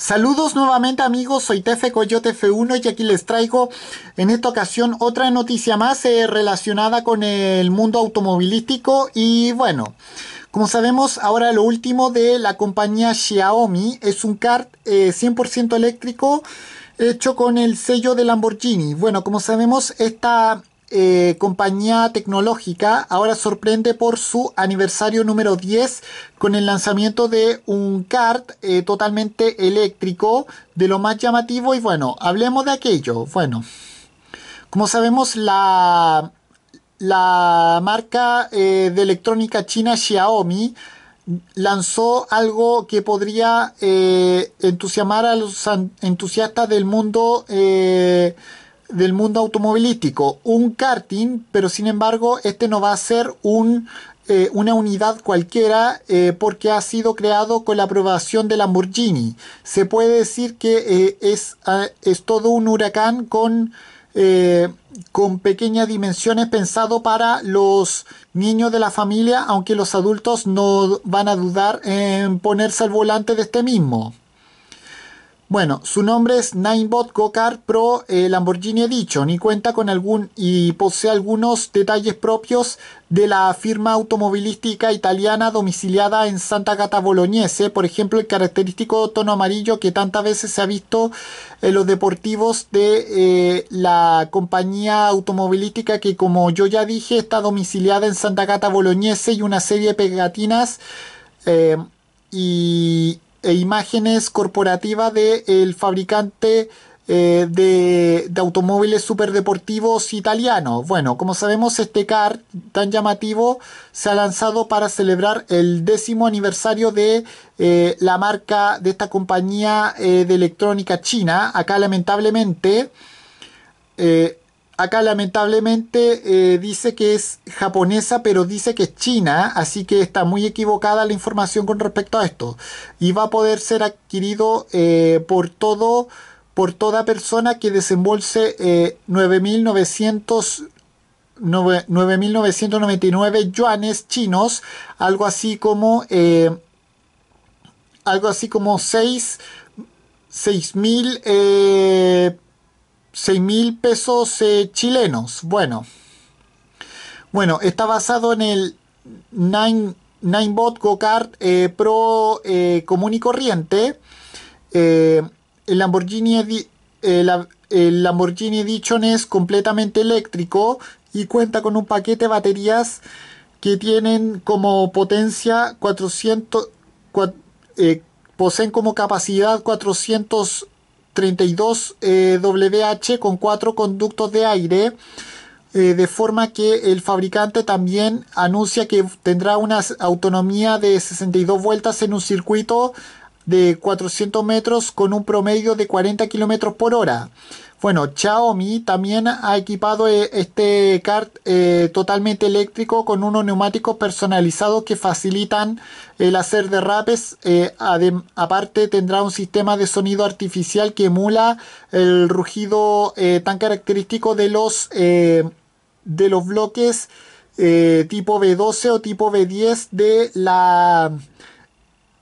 Saludos nuevamente amigos, soy Tefe Coyote F1 y aquí les traigo en esta ocasión otra noticia más eh, relacionada con el mundo automovilístico y bueno, como sabemos ahora lo último de la compañía Xiaomi es un kart 100% eh, eléctrico hecho con el sello de Lamborghini. Bueno, como sabemos esta eh, compañía tecnológica ahora sorprende por su aniversario número 10 con el lanzamiento de un kart eh, totalmente eléctrico de lo más llamativo y bueno, hablemos de aquello. Bueno, como sabemos la, la marca eh, de electrónica china Xiaomi lanzó algo que podría entusiasmar a los entusiastas del mundo del mundo automovilístico, un karting, pero sin embargo este no va a ser un, eh, una unidad cualquiera eh, porque ha sido creado con la aprobación de Lamborghini. Se puede decir que eh, es, ah, es, todo un huracán con, con pequeñas dimensiones pensado para los niños de la familia, aunque los adultos no van a dudar en ponerse al volante de este mismo. Bueno, su nombre es Ninebot go Pro eh, Lamborghini Edition y cuenta con algún y posee algunos detalles propios de la firma automovilística italiana domiciliada en Santa Gata Bolognese, por ejemplo el característico tono amarillo que tantas veces se ha visto en los deportivos de eh, la compañía automovilística que como yo ya dije está domiciliada en Santa Cata Bolognese y una serie de pegatinas eh, y e imágenes corporativas del fabricante eh, de, automóviles superdeportivos italianos. Bueno, como sabemos, este car tan llamativo se ha lanzado para celebrar el décimo aniversario de eh, la marca de esta compañía eh, de electrónica china. Acá lamentablemente Acá lamentablemente eh, dice que es japonesa, pero dice que es china, así que está muy equivocada la información con respecto a esto. Y va a poder ser adquirido eh, por todo, por toda persona que desembolse 9.999 eh, yuanes chinos, algo así como algo así como 6.000 6 mil pesos eh, chilenos. Bueno, bueno, está basado en el 9, bot go eh, Pro eh, común y corriente. el Lamborghini, Dichon Lamborghini Edition es completamente eléctrico y cuenta con un paquete de baterías que tienen como potencia 400, poseen como capacidad 400 32 eh, WH con cuatro conductos de aire. Eh, de forma que el fabricante también anuncia que tendrá una autonomía de 62 vueltas en un circuito de 400 metros con un promedio de 40 km por hora. Bueno, Xiaomi también ha equipado eh, este kart eh, totalmente eléctrico con unos neumáticos personalizados que facilitan el hacer derrapes. Eh, aparte tendrá un sistema de sonido artificial que emula el rugido tan característico de los, de los bloques tipo B12 o tipo B10 de la,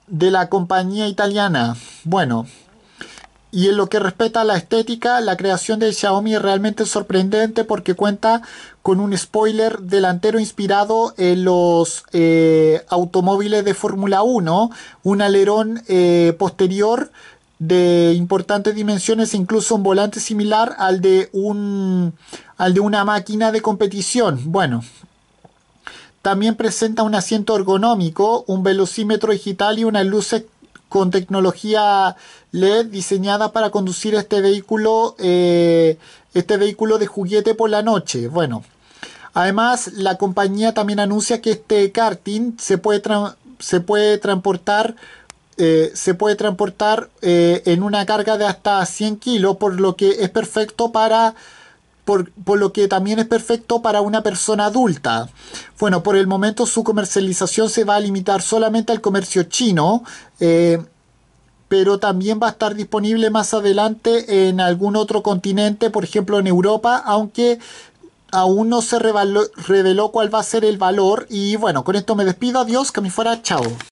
de la compañía italiana. Bueno, y en lo que respecta a la estética, la creación de Xiaomi es realmente sorprendente porque cuenta con un spoiler delantero inspirado en los eh, automóviles de Fórmula 1, un alerón eh, posterior de importantes dimensiones, e incluso un volante similar al de, un, al de una máquina de competición. Bueno, también presenta un asiento ergonómico, un velocímetro digital y una luz con tecnología LED diseñada para conducir este vehículo, eh, este vehículo de juguete por la noche. Bueno, además la compañía también anuncia que este karting se puede, se puede transportar eh, se puede transportar eh, en una carga de hasta 100 kilos, por lo que es perfecto para por, lo que también es perfecto para una persona adulta. Bueno, por el momento su comercialización se va a limitar solamente al comercio chino, eh, pero también va a estar disponible más adelante en algún otro continente, por ejemplo en Europa, aunque aún no se reveló, reveló cuál va a ser el valor. Y bueno, con esto me despido, adiós, que me fuera, chao.